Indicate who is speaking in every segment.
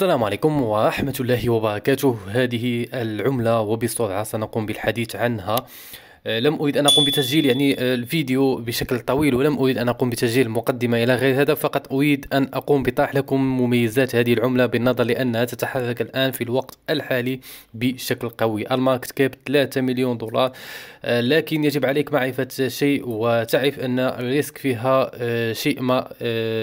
Speaker 1: السلام عليكم ورحمة الله وبركاته هذه العملة وبسرعة سنقوم بالحديث عنها آه، لم أريد أن أقوم بتسجيل يعني آه، الفيديو بشكل طويل ولم أريد أن أقوم بتسجيل مقدمة إلى غير هذا فقط أريد أن أقوم بطرح لكم مميزات هذه العملة بالنظر لأنها تتحرك الآن في الوقت الحالي بشكل قوي الماركت كاب 3 مليون دولار آه، لكن يجب عليك معرفة شيء وتعرف أن الريسك فيها شيء ما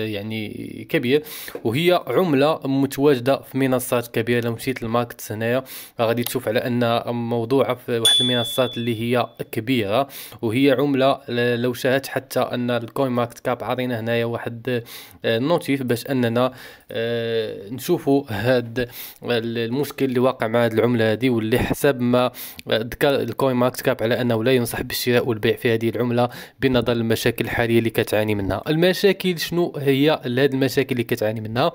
Speaker 1: يعني كبير وهي عملة متواجدة في منصات كبيرة لو مشيت للماركت هنايا غادي تشوف على أن موضوعة في واحد المنصات اللي هي كبيره وهي عمله لو شاهدت حتى ان الكوين ماركت كاب عطينا هنايا واحد النوتيف آه، باش اننا آه، نشوفوا هاد المشكل اللي واقع مع هاد العمله هذه واللي حسب ما آه، ذكر الكوين ماركت كاب على انه لا ينصح بالشراء والبيع في هذه العمله بنظر للمشاكل الحاليه اللي كتعاني منها المشاكل شنو هي هاد المشاكل اللي كتعاني منها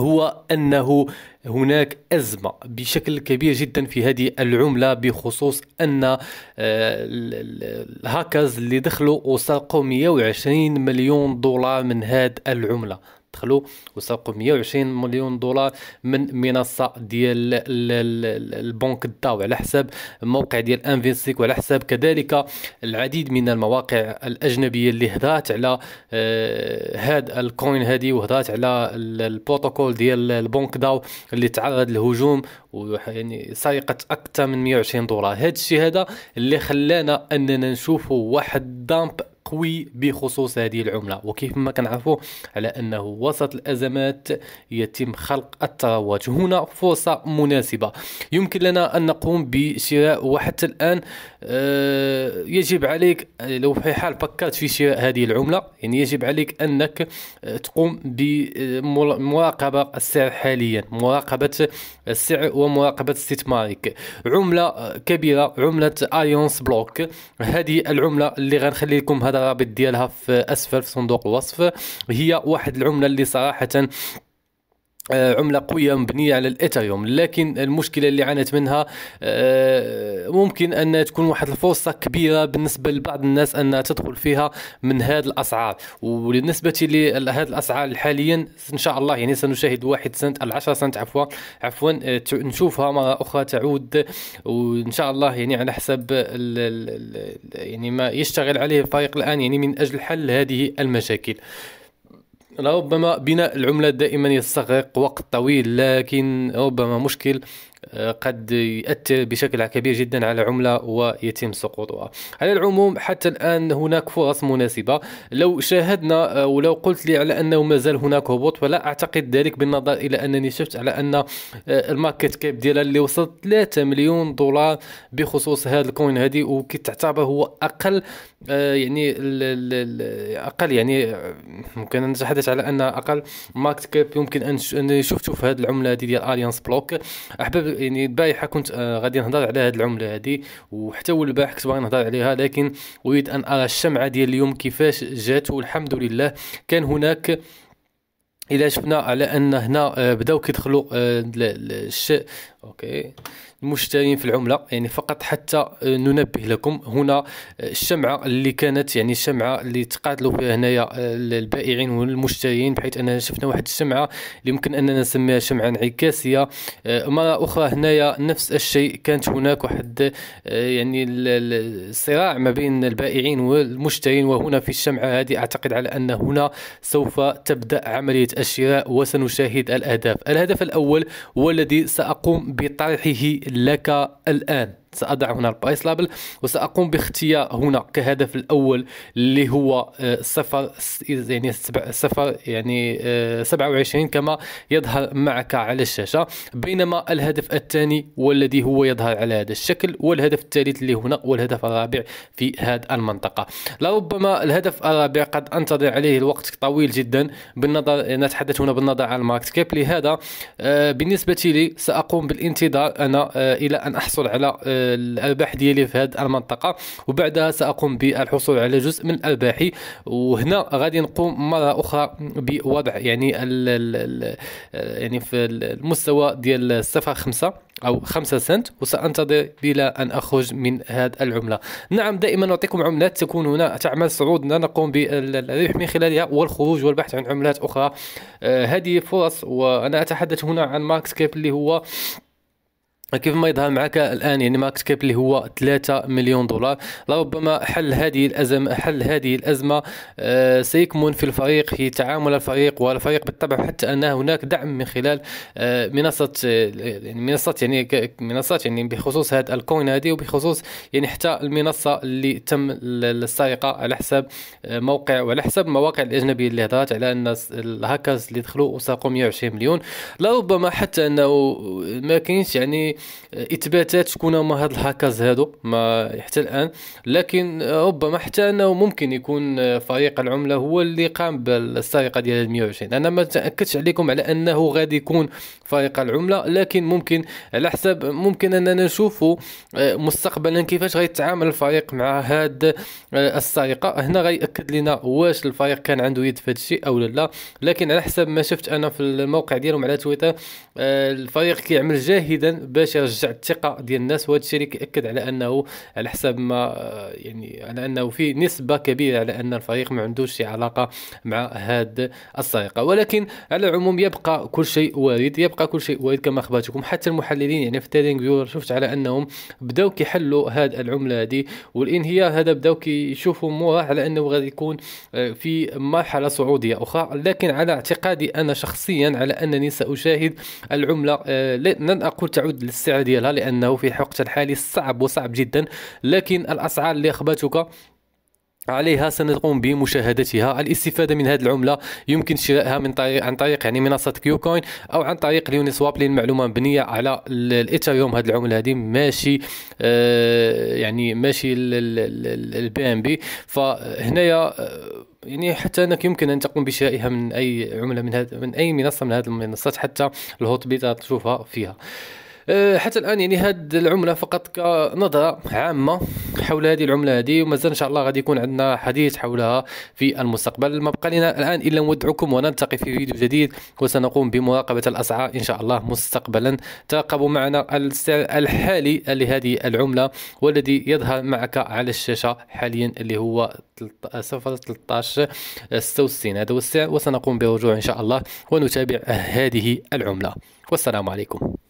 Speaker 1: هو انه هناك ازمه بشكل كبير جدا في هذه العمله بخصوص ان آه، الهاكرز اللي دخلوا وسرقوا 120 مليون دولار من هذه العمله دخلوا وسرقوا 120 مليون دولار من منصه ديال البنك الداو على حساب موقع ديال انفيستيك وعلى حساب كذلك العديد من المواقع الاجنبيه اللي هضات على آه، هاد الكوين هذه وهضات على البروتوكول ديال البنك داو اللي تعرض لهجوم ويعني سرقت اكثر من 120 دولار هذا الشيء هذا اللي خلانا اننا نشوفوا واحد دامب قوي بخصوص هذه العملة وكيف ما كنعرفوا على أنه وسط الأزمات يتم خلق الثروات هنا فرصة مناسبة يمكن لنا أن نقوم بشراء وحتى الآن آه، يجب عليك آه، لو في حال فكرت في شراء هذه العملة يعني يجب عليك أنك آه، تقوم بمراقبة السعر حاليا مراقبة السعر ومراقبة استثمارك عملة كبيرة عملة ايونس بلوك هذه العملة اللي غنخلي لكم هذا الرابط ديالها في اسفل في صندوق الوصف هي واحد العمله اللي صراحه آه، عملة قوية مبنية على الإيثريوم لكن المشكلة اللي عانت منها آه، ممكن أن تكون واحد الفرصة كبيرة بالنسبة لبعض الناس أنها تدخل فيها من هذه الأسعار وبالنسبة لهذه الأسعار حاليا إن شاء الله يعني سنشاهد واحد سنت العشرة سنت عفوا عفوا آه، نشوفها مرة أخرى تعود وإن شاء الله يعني على حسب يعني ما يشتغل عليه الفريق الآن يعني من أجل حل هذه المشاكل ربما بناء العملة دائما يستغرق وقت طويل لكن ربما مشكل قد يؤثر بشكل كبير جدا على عملة ويتم سقوطها على العموم حتى الآن هناك فرص مناسبة لو شاهدنا آه، ولو قلت لي على أنه ما زال هناك هبوط فلا أعتقد ذلك بالنظر إلى أنني شفت على أن آه، الماركت كاب ديالها اللي وصل 3 مليون دولار بخصوص هذا الكوين هذه وكتعتبر هو أقل آه، يعني أقل يعني ممكن أن نتحدث على أن أقل ماركت كاب يمكن أن شفته في هذه العملة هذه ديال أليانس بلوك أحباب يعني البارحه كنت آه، غادي نهضر على هذه العمله هذه وحتى البارح كنت باغي نهضر عليها لكن اريد ان ارى الشمعه ديال اليوم كيفاش جات والحمد لله كان هناك اذا شفنا على ان هنا آه، بداو كيدخلوا آه، الش اوكي المشترين في العمله يعني فقط حتى آه، ننبه لكم هنا الشمعه اللي كانت يعني الشمعه اللي تقاتلوا فيها هنايا البائعين والمشترين بحيث اننا شفنا واحد الشمعه اللي يمكن اننا نسميها شمعه انعكاسيه مره اخرى هنايا نفس الشيء كانت هناك واحد يعني الصراع ما بين البائعين والمشترين وهنا في الشمعه هذه اعتقد على ان هنا سوف تبدا عمليه أشياء وسنشاهد الأهداف الهدف الأول هو الذي سأقوم بطرحه لك الآن سأضع هنا البايس لابل وسأقوم باختيار هنا كهدف الأول اللي هو آه، يعني صفر يعني صفر يعني 27 كما يظهر معك على الشاشة بينما الهدف الثاني والذي هو يظهر على هذا الشكل والهدف الثالث اللي هنا والهدف الرابع في هذه المنطقة لربما الهدف الرابع قد أنتظر عليه الوقت طويل جدا بالنظر نتحدث هنا بالنظر على الماركت كيب لهذا آه، بالنسبة لي سأقوم بالانتظار أنا آه، إلى أن أحصل على الارباح ديالي في هذه المنطقه وبعدها ساقوم بالحصول على جزء من ارباحي وهنا غادي نقوم مره اخرى بوضع يعني الـ الـ يعني في المستوى ديال 05 خمسة أو 5 سنت وسأنتظر إلى أن أخرج من هذه العملة نعم دائما نعطيكم عملات تكون هنا تعمل صعود لا نقوم بالربح من خلالها والخروج والبحث عن عملات أخرى آه هذه فرص وأنا أتحدث هنا عن ماركس كيب اللي هو كيف ما يظهر معك الان يعني ماركت كاب اللي هو 3 مليون دولار لربما حل هذه الازمه حل هذه الازمه آه، سيكمن في الفريق في تعامل الفريق والفريق بالطبع حتى ان هناك دعم من خلال آه، منصه آه، يعني منصه يعني منصات يعني بخصوص هذا الكوين هذه وبخصوص يعني حتى المنصه اللي تم السرقه على حساب موقع وعلى حساب المواقع الاجنبيه اللي هضرت على ان الهاكرز اللي دخلوا وسرقوا 120 مليون لربما حتى انه ما كاينش يعني آه، اثباتات شكون هما هاد الهاكرز هادو ما حتى الان لكن آه، ربما حتى انه ممكن يكون آه، فريق العمله هو اللي قام بالسرقه ديال 120 انا ما تاكدتش عليكم على انه غادي يكون فريق العمله لكن ممكن على حسب ممكن اننا نشوفوا مستقبلا كيفاش غيتعامل الفريق مع هاد السرقه هنا غيأكد لنا واش الفريق كان عنده يد في الشيء او لا لكن على حسب ما شفت انا في الموقع ديالهم على تويتر الفريق كيعمل جاهدا باش باش يرجع الثقه ديال الناس وهذا الشيء اللي كياكد على انه على حسب ما آه، يعني على انه في نسبه كبيره على ان الفريق ما عندوش شي علاقه مع هاد السرقه ولكن على العموم يبقى كل شيء وارد يبقى كل شيء وارد كما خبرتكم حتى المحللين يعني في تيرينغ فيور شفت على انهم بداو كيحلوا هاد العمله هذه والانهيار هذا بداو كيشوفوا مورا على انه غادي يكون آه، في مرحله صعوديه اخرى لكن على اعتقادي انا شخصيا على انني ساشاهد العمله آه، لن اقول تعود السعر ديالها لانه في حقت الحالي صعب وصعب جدا لكن الاسعار اللي اخبرتك عليها سنقوم بمشاهدتها الاستفاده من هذه العمله يمكن شرائها من طريق عن طريق يعني منصه كيو كوين او عن طريق اليوني سواب لان المعلومه مبنيه على الايثريوم هذه العمله هذه ماشي آه يعني ماشي البي ام بي فهنايا آه، يعني حتى انك يمكن ان تقوم بشرائها من اي عمله من هذا من اي منصه من هذه المنصات حتى الهوت بيت تشوفها فيها أه، حتى الان يعني هذه العمله فقط كنظره عامه حول هذه العمله هذه ومازال ان شاء الله غادي يكون عندنا حديث حولها في المستقبل ما بقى لنا الان الا نودعكم ونلتقي في فيديو جديد وسنقوم بمراقبه الاسعار ان شاء الله مستقبلا تراقبوا معنا السعر الحالي لهذه العمله والذي يظهر معك على الشاشه حاليا اللي هو 0.13 هذا هو السعر وسنقوم بالرجوع ان شاء الله ونتابع هذه العمله والسلام عليكم